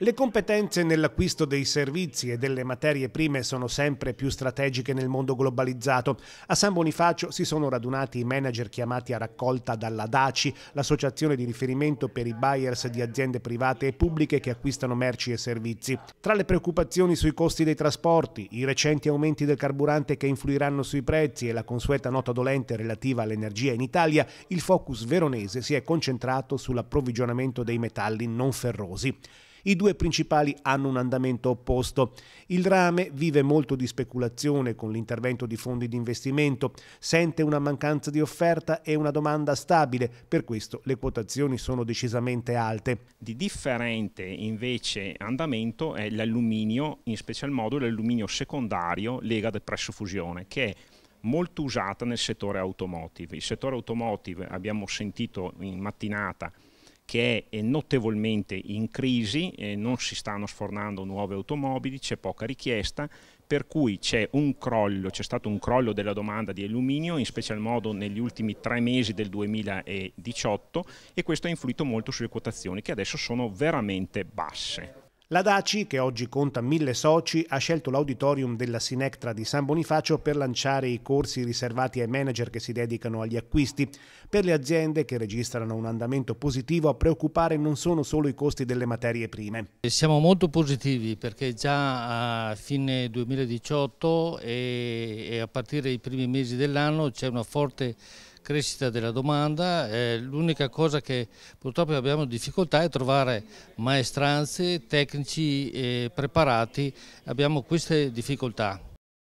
Le competenze nell'acquisto dei servizi e delle materie prime sono sempre più strategiche nel mondo globalizzato. A San Bonifacio si sono radunati i manager chiamati a raccolta dalla DACI, l'associazione di riferimento per i buyers di aziende private e pubbliche che acquistano merci e servizi. Tra le preoccupazioni sui costi dei trasporti, i recenti aumenti del carburante che influiranno sui prezzi e la consueta nota dolente relativa all'energia in Italia, il focus veronese si è concentrato sull'approvvigionamento dei metalli non ferrosi. I due principali hanno un andamento opposto. Il rame vive molto di speculazione con l'intervento di fondi di investimento, sente una mancanza di offerta e una domanda stabile, per questo le quotazioni sono decisamente alte. Di differente invece andamento è l'alluminio, in special modo l'alluminio secondario lega del presso fusione, che è molto usata nel settore automotive. Il settore automotive abbiamo sentito in mattinata che è notevolmente in crisi, eh, non si stanno sfornando nuove automobili, c'è poca richiesta, per cui c'è un crollo, c'è stato un crollo della domanda di alluminio, in special modo negli ultimi tre mesi del 2018 e questo ha influito molto sulle quotazioni che adesso sono veramente basse. La Daci, che oggi conta mille soci, ha scelto l'auditorium della Sinectra di San Bonifacio per lanciare i corsi riservati ai manager che si dedicano agli acquisti. Per le aziende che registrano un andamento positivo a preoccupare non sono solo i costi delle materie prime. Siamo molto positivi perché già a fine 2018 e a partire dai primi mesi dell'anno c'è una forte crescita della domanda, eh, l'unica cosa che purtroppo abbiamo difficoltà è trovare maestranze, tecnici eh, preparati, abbiamo queste difficoltà.